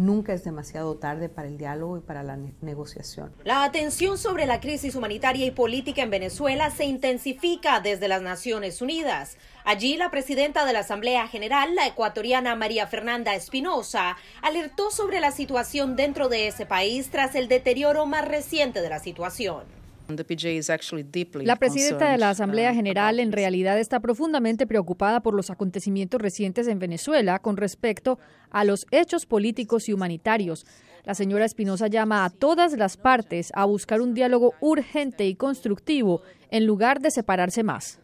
Nunca es demasiado tarde para el diálogo y para la negociación. La atención sobre la crisis humanitaria y política en Venezuela se intensifica desde las Naciones Unidas. Allí, la presidenta de la Asamblea General, la ecuatoriana María Fernanda Espinosa, alertó sobre la situación dentro de ese país tras el deterioro más reciente de la situación. La presidenta de la Asamblea uh, General en realidad está profundamente preocupada por los acontecimientos recientes en Venezuela con respecto a los hechos políticos y humanitarios. La señora Espinosa llama a todas las partes a buscar un diálogo urgente y constructivo en lugar de separarse más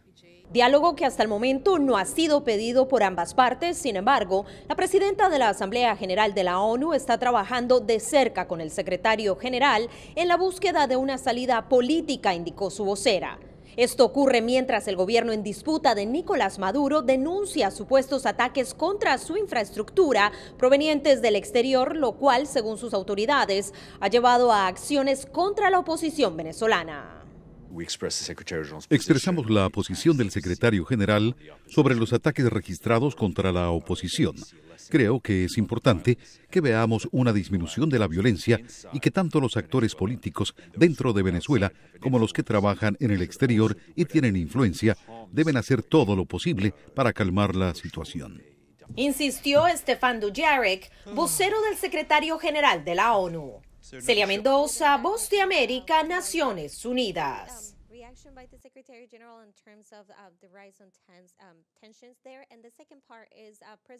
diálogo que hasta el momento no ha sido pedido por ambas partes. Sin embargo, la presidenta de la Asamblea General de la ONU está trabajando de cerca con el secretario general en la búsqueda de una salida política, indicó su vocera. Esto ocurre mientras el gobierno en disputa de Nicolás Maduro denuncia supuestos ataques contra su infraestructura provenientes del exterior, lo cual, según sus autoridades, ha llevado a acciones contra la oposición venezolana. Expresamos la posición del secretario general sobre los ataques registrados contra la oposición. Creo que es importante que veamos una disminución de la violencia y que tanto los actores políticos dentro de Venezuela como los que trabajan en el exterior y tienen influencia deben hacer todo lo posible para calmar la situación. Insistió Estefan Dujarric, vocero del secretario general de la ONU. Celia Mendoza, Voz de América, Naciones Unidas. Um,